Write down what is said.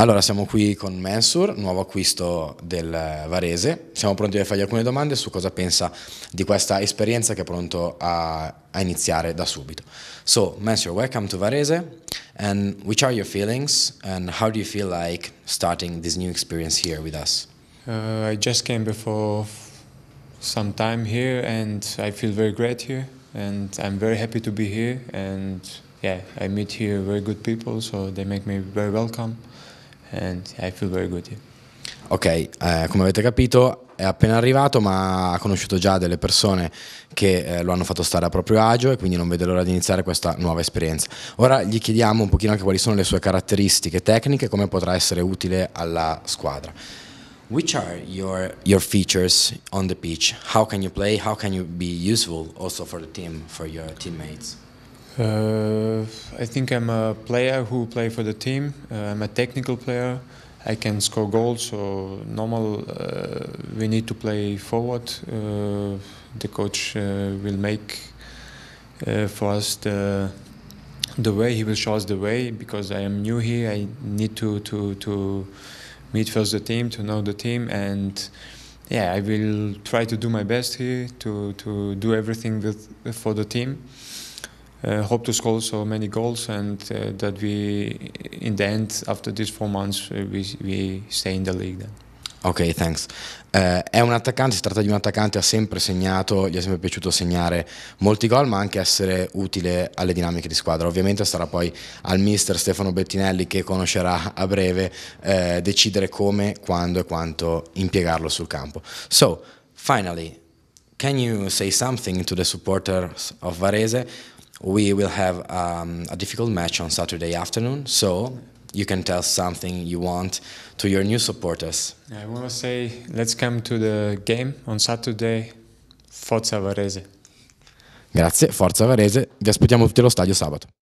Allora, siamo qui con Mensur, nuovo acquisto del Varese. Siamo pronti a fargli alcune domande su cosa pensa di questa esperienza che è pronto a, a iniziare da subito. So, Mensur, welcome to Varese. And which are your feelings and how do you feel like starting this new experience here with us? Uh, I just came before some time here and I feel very great here and I'm very happy to be here and yeah, I meet here very good people so they make me very welcome. Good, yeah. Ok, eh, come avete capito è appena arrivato ma ha conosciuto già delle persone che eh, lo hanno fatto stare a proprio agio e quindi non vede l'ora di iniziare questa nuova esperienza. Ora gli chiediamo un pochino anche quali sono le sue caratteristiche tecniche e come potrà essere utile alla squadra. Which are your, your features on the pitch? How can you play? How can you be useful also for the team, for your teammates? Uh, I think I'm a player who play for the team. Uh, I'm a technical player. I can score goals. So normal, uh, we need to play forward. Uh, the coach uh, will make uh, for us the the way. He will show us the way because I am new here. I need to to to meet first the team to know the team and yeah, I will try to do my best here to to do everything with for the team. uh, hope to score so many goals and uh, that we, in the end, after these four months, uh, we, we stay in the league then. Ok, thanks. Eh, è un attaccante, si tratta di un attaccante, ha sempre segnato, gli è sempre piaciuto segnare molti gol, ma anche essere utile alle dinamiche di squadra. Ovviamente sarà poi al mister Stefano Bettinelli, che conoscerà a breve, eh, decidere come, quando e quanto impiegarlo sul campo. So, finally, can you say something to the supporters of Varese? we will have um, a difficult match on Saturday afternoon. So you can tell something you want to your new supporters. I want to say, let's come to the game on Saturday. Forza Varese. Grazie, Forza Varese. Vi aspettiamo tutti allo stadio sabato.